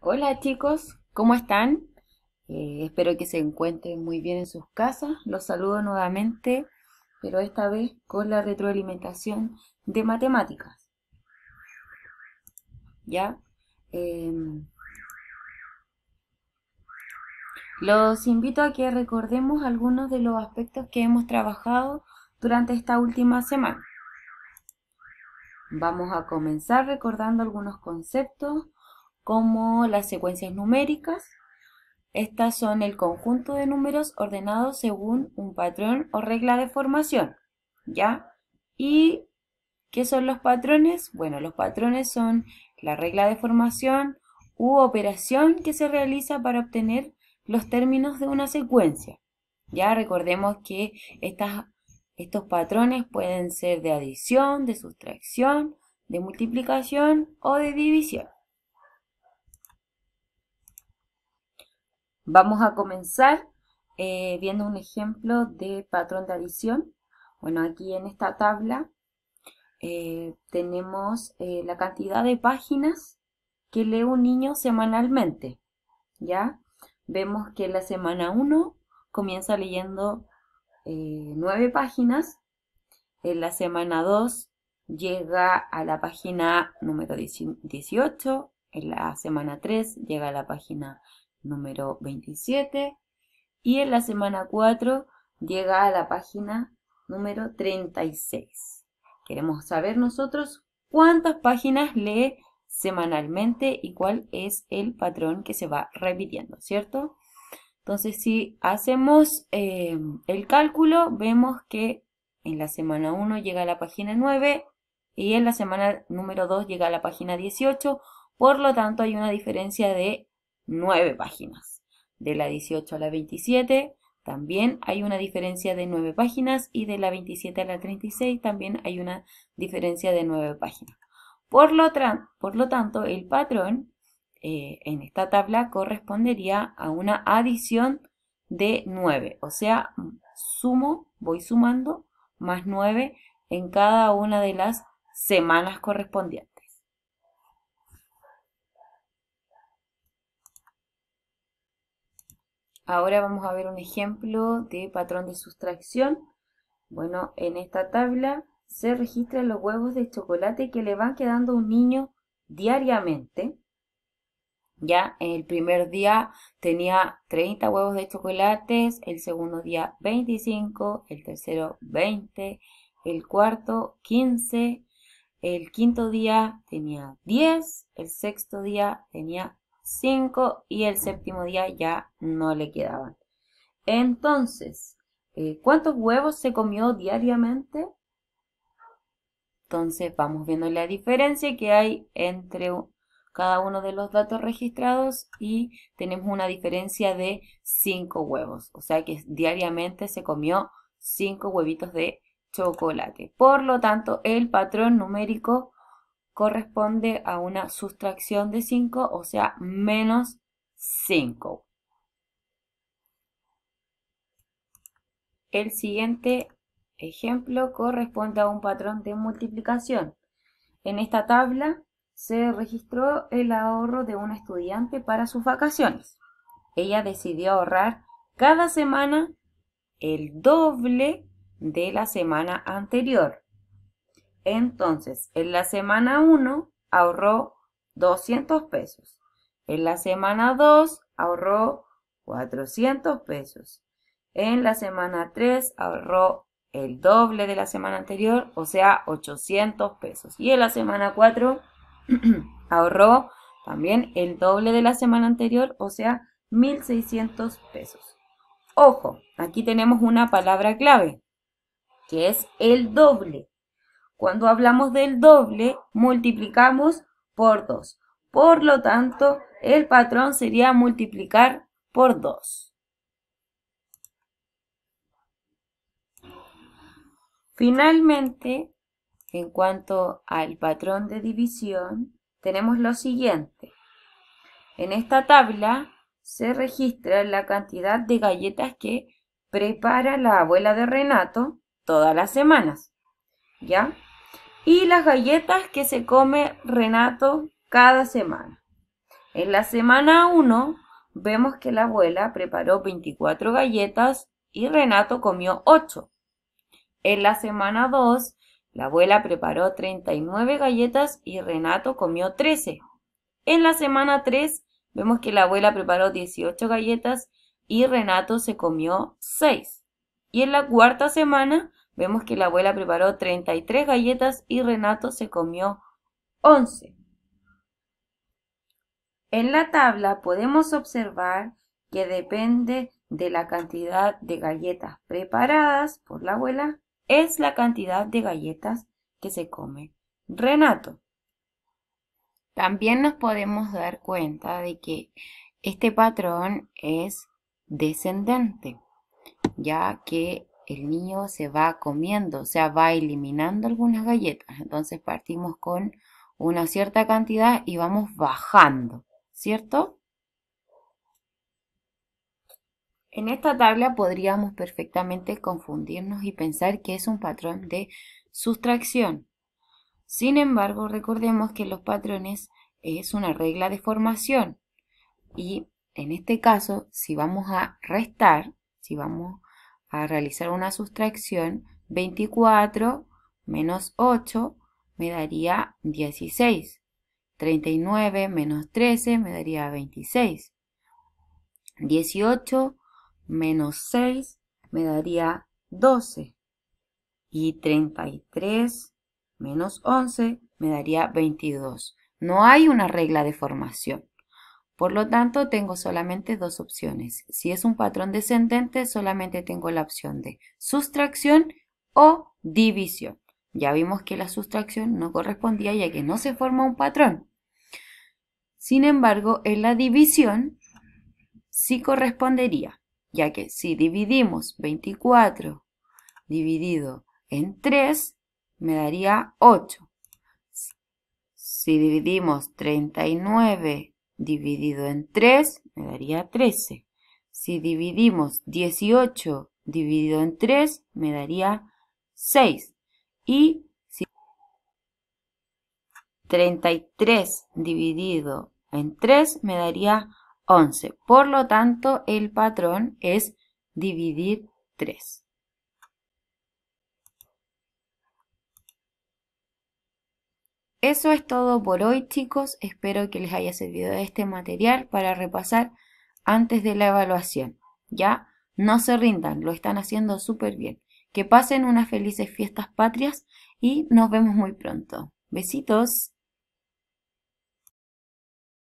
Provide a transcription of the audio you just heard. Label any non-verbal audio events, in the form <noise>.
Hola chicos, ¿cómo están? Eh, espero que se encuentren muy bien en sus casas. Los saludo nuevamente, pero esta vez con la retroalimentación de matemáticas. ¿Ya? Em, los invito a que recordemos algunos de los aspectos que hemos trabajado durante esta última semana. Vamos a comenzar recordando algunos conceptos como las secuencias numéricas. Estas son el conjunto de números ordenados según un patrón o regla de formación. ¿Ya? ¿Y qué son los patrones? Bueno, los patrones son la regla de formación u operación que se realiza para obtener los términos de una secuencia. Ya recordemos que estas, estos patrones pueden ser de adición, de sustracción, de multiplicación o de división. Vamos a comenzar eh, viendo un ejemplo de patrón de adición. Bueno, aquí en esta tabla eh, tenemos eh, la cantidad de páginas que lee un niño semanalmente. ¿Ya? Vemos que la semana 1 comienza leyendo 9 páginas. En la semana 2 llega a la página número 18. En la semana 3 llega a la página número 27 y en la semana 4 llega a la página número 36. Queremos saber nosotros cuántas páginas lee semanalmente y cuál es el patrón que se va repitiendo, ¿cierto? Entonces, si hacemos eh, el cálculo, vemos que en la semana 1 llega a la página 9 y en la semana número 2 llega a la página 18. Por lo tanto, hay una diferencia de 9 páginas. De la 18 a la 27 también hay una diferencia de 9 páginas y de la 27 a la 36 también hay una diferencia de 9 páginas. Por lo, por lo tanto, el patrón eh, en esta tabla correspondería a una adición de 9, o sea, sumo, voy sumando más 9 en cada una de las semanas correspondientes. Ahora vamos a ver un ejemplo de patrón de sustracción. Bueno, en esta tabla se registran los huevos de chocolate que le van quedando a un niño diariamente. Ya el primer día tenía 30 huevos de chocolates, el segundo día 25, el tercero 20, el cuarto 15, el quinto día tenía 10, el sexto día tenía 5 y el séptimo día ya no le quedaban. Entonces, eh, ¿cuántos huevos se comió diariamente? Entonces vamos viendo la diferencia que hay entre cada uno de los datos registrados y tenemos una diferencia de 5 huevos. O sea que diariamente se comió 5 huevitos de chocolate. Por lo tanto, el patrón numérico corresponde a una sustracción de 5, o sea, menos 5. El siguiente ejemplo corresponde a un patrón de multiplicación. En esta tabla se registró el ahorro de una estudiante para sus vacaciones. Ella decidió ahorrar cada semana el doble de la semana anterior. Entonces, en la semana 1 ahorró 200 pesos. En la semana 2 ahorró 400 pesos. En la semana 3 ahorró el doble de la semana anterior, o sea, 800 pesos. Y en la semana 4 <clears throat> ahorró también el doble de la semana anterior, o sea, 1.600 pesos. Ojo, aquí tenemos una palabra clave, que es el doble. Cuando hablamos del doble, multiplicamos por 2. Por lo tanto, el patrón sería multiplicar por 2. Finalmente, en cuanto al patrón de división, tenemos lo siguiente. En esta tabla se registra la cantidad de galletas que prepara la abuela de Renato todas las semanas. ¿Ya? y las galletas que se come Renato cada semana. En la semana 1 vemos que la abuela preparó 24 galletas y Renato comió 8. En la semana 2 la abuela preparó 39 galletas y Renato comió 13. En la semana 3 vemos que la abuela preparó 18 galletas y Renato se comió 6. Y en la cuarta semana Vemos que la abuela preparó 33 galletas y Renato se comió 11. En la tabla podemos observar que depende de la cantidad de galletas preparadas por la abuela, es la cantidad de galletas que se come Renato. También nos podemos dar cuenta de que este patrón es descendente, ya que el niño se va comiendo, o sea, va eliminando algunas galletas. Entonces partimos con una cierta cantidad y vamos bajando, ¿cierto? En esta tabla podríamos perfectamente confundirnos y pensar que es un patrón de sustracción. Sin embargo, recordemos que los patrones es una regla de formación y en este caso, si vamos a restar, si vamos realizar una sustracción, 24 menos 8 me daría 16. 39 menos 13 me daría 26. 18 menos 6 me daría 12. Y 33 menos 11 me daría 22. No hay una regla de formación. Por lo tanto, tengo solamente dos opciones. Si es un patrón descendente, solamente tengo la opción de sustracción o división. Ya vimos que la sustracción no correspondía ya que no se forma un patrón. Sin embargo, en la división sí correspondería, ya que si dividimos 24 dividido en 3, me daría 8. Si dividimos 39 dividido en 3 me daría 13. Si dividimos 18 dividido en 3 me daría 6. Y si 33 dividido en 3 me daría 11. Por lo tanto, el patrón es dividir 3. Eso es todo por hoy chicos, espero que les haya servido este material para repasar antes de la evaluación. ¿Ya? No se rindan, lo están haciendo súper bien. Que pasen unas felices fiestas patrias y nos vemos muy pronto. Besitos.